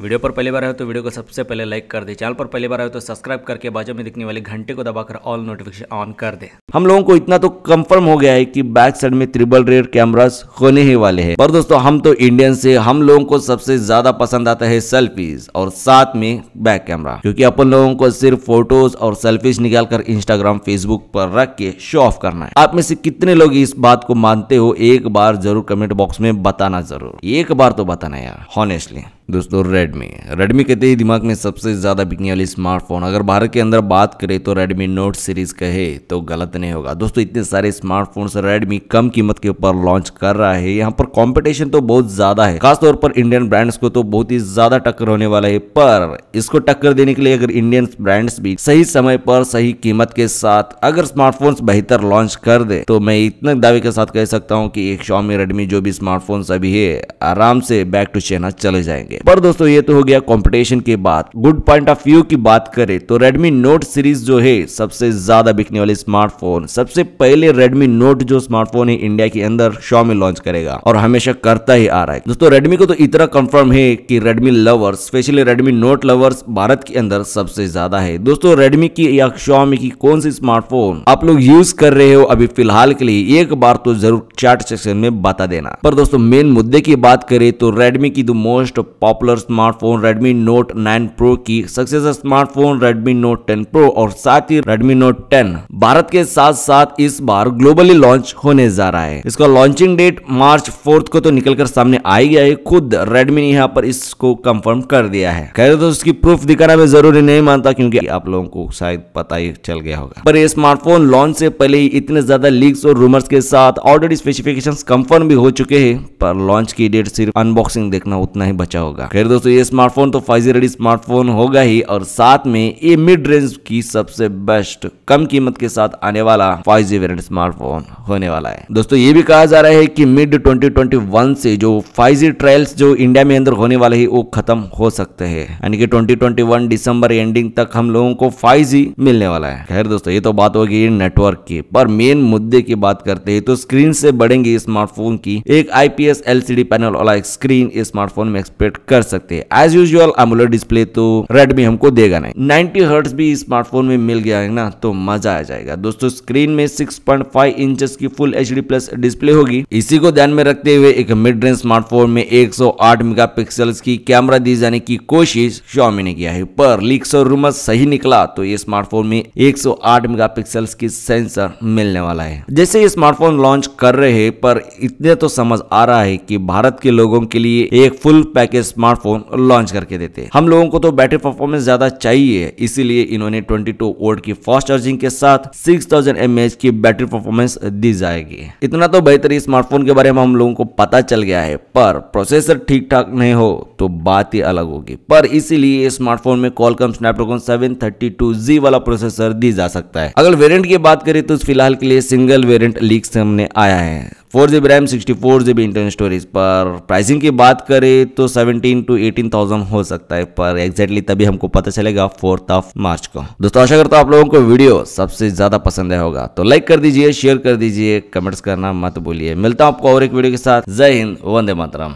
video पर पहली बार आए तो वीडियो को सबसे पहले लाइक कर दे चैनल पर पहली बार आए तो सब्सक्राइब करके बाजू में दिखने वाले घंटे को दबाकर ऑल नोटिफिकेशन ऑन कर दे हम लोगों को इतना तो कंफर्म हो गया है कि बैक साइड में ट्रिपल रेयर कैमरास होने ही वाले हैं पर दोस्तों हम तो इंडियन से हम लोगों को सबसे ज्यादा पसंद आता है सेल्फीज और साथ में बैक कैमरा क्योंकि अपन लोगों को सिर्फ फोटोज और सेल्फीज निकाल कर इंस्टाग्राम फेसबुक पर रख के शो ऑफ करना है आप में से कितने लोग इस बात को मानते हो एक बार जरूर कमेंट बॉक्स में बताना जरूर एक बार तो बताना यार ऑनेस्टली दोस्तों रेडमी रेडमी कहते ही दिमाग में सबसे ज़्यादा बिकने वाली स्मार्टफोन अगर भारत के अंदर बात करें तो रेडमी नोट सीरीज़ कहे तो गलत नहीं होगा दोस्तों इतने सारे स्मार्टफोन्स रेडमी कम कीमत के ऊपर लॉन्च कर रहा है यहाँ पर कंपटीशन तो बहुत ज़्यादा है खासतौर पर इंडियन ब्रांड्स को तो बहुत ही ज़्यादा टक्कर होने वाला है पर इसको टक्कर देने के लिए अगर इंडियन ब्रांड्स भी सही समय पर सही कीमत के साथ अगर स्मार्टफोन्स बेहतर लॉन्च कर दे तो मैं इतने दावे के साथ कह सकता हूँ कि एक शॉमी रेडमी जो भी स्मार्टफोन्स अभी है आराम से बैक टू चाइना चले जाएंगे सके पर दोस्तों ये तो हो गया कॉम्पिटिशन की बात गुड पॉइंट ऑफ व्यू की बात करें तो रेडमी नोट सीरीज जो है सबसे ज्यादा बिकने वाले स्मार्टफोन सबसे पहले रेडमी नोट जो स्मार्टफोन है इंडिया के अंदर शॉमी लॉन्च करेगा और हमेशा करता ही आ रहा है दोस्तों रेडमी को तो इतना कंफर्म है कि Redmi lovers specially Redmi Note lovers Bharat के अंदर सबसे ज्यादा है दोस्तों रेडमी की या शॉमी की कौन सी स्मार्टफोन आप लोग यूज कर रहे हो अभी फिलहाल के लिए एक बार तो जरूर चार्ट सेक्शन में बता देना पर दोस्तों मेन मुद्दे की बात करें तो रेडमी की the most popular smartphone Redmi Note 9 Pro की successor smartphone Redmi Note 10 Pro और साथ ही रेडमी नोट 10 भारत के साथ साथ इस बार ग्लोबली लॉन्च होने जा रहा है इसका लॉन्चिंग डेट मार्च फोर्थ को तो निकल कर सामने आ गया है खुद रेडमी ने यहाँ पर इसको कंफर्म कर दिया है कह रहे तो उसकी प्रूफ दिखाना मैं जरूरी नहीं मानता क्योंकि आप लोगों को शायद पता ही चल गया होगा पर ये स्मार्टफोन लॉन्च से पहले ही इतने ज्यादा लीक्स और रूमर्स के साथ ऑलरेडी स्पेसिफिकेशन कंफर्म भी हो चुके हैं पर लॉन्च की डेट सिर्फ अनबॉक्सिंग देखना उतना ही बचा होगा होगा खैर दोस्तों ये स्मार्टफोन तो फाइव रेडी स्मार्टफोन होगा ही और साथ में ये मिड रेंज की सबसे बेस्ट कम कीमत के साथ आने वाला फाइव जी स्मार्टफोन होने वाला है दोस्तों ये भी कहा जा रहा है कि मिड 2021 से जो फाइव ट्रायल्स जो इंडिया में अंदर होने वाले हैं वो खत्म हो सकते हैं यानी कि 2021 दिसंबर एंडिंग तक हम लोगों को फाइव मिलने वाला है खैर दोस्तों ये तो बात होगी नेटवर्क की पर मेन मुद्दे की बात करते हैं तो स्क्रीन से बढ़ेंगे स्मार्टफोन की एक आईपीएस एलसीडी पैनल वाला स्क्रीन स्मार्टफोन में एक्सपेक्ट कर सकते हैं एज यूजल एमुलर डिस्प्ले तो रेडमी हमको देगा नहीं नाइनटी हर्ट्स भी स्मार्टफोन में मिल गया है ना तो मजा आ जाएगा दोस्तों स्क्रीन में सिक्स पॉइंट फाइव इंचेस की full H D plus display होगी इसी को ध्यान में रखते हुए एक मिड रेंज स्मार्टफोन में 108 मेगापिक्सल्स की कैमरा दी जाने की कोशिश शॉमी ने किया है पर लीक्स और रूमर सही निकला तो ये स्मार्टफोन में 108 मेगापिक्सल्स की सेंसर मिलने वाला है जैसे ये स्मार्टफोन लॉन्च कर रहे हैं पर इतने तो समझ आ रहा है कि भारत के लोगों के लिए एक फुल पैकेज स्मार्टफोन लॉन्च करके देते हम लोगों को तो बैटरी परफॉर्मेंस ज्यादा चाहिए इसीलिए इन्होंने 22 वोल्ट की फास्ट चार्जिंग के साथ 6000 थाउजेंड की बैटरी परफॉर्मेंस दी जाएगी इतना तो बेहतरीन स्मार्टफोन के बारे में हम लोगों को पता चल गया है पर प्रोसेसर ठीक ठाक नहीं हो तो बात ही अलग होगी पर इसीलिए स्मार्टफोन में कॉलकम स्नैपड्रैगन सेवन जी वाला प्रोसेसर दी जा सकता है अगर वेरियंट की बात करें तो फिलहाल के लिए सिंगल वेरियंट लीक सामने आया है four G B RAM sixty four G B internal storage पर प्राइसिंग की बात करें तो सेवनटीन टू एटीन थाउजेंड हो सकता है पर एग्जैक्टली तभी हमको पता चलेगा फोर्थ ऑफ मार्च को दोस्तों आशा करता हूँ आप लोगों को वीडियो सबसे ज्यादा पसंद आया होगा तो लाइक कर दीजिए शेयर कर दीजिए कमेंट्स करना मत भूलिए मिलता हूँ आपको और एक वीडियो के साथ जय हिंद वंदे मातरम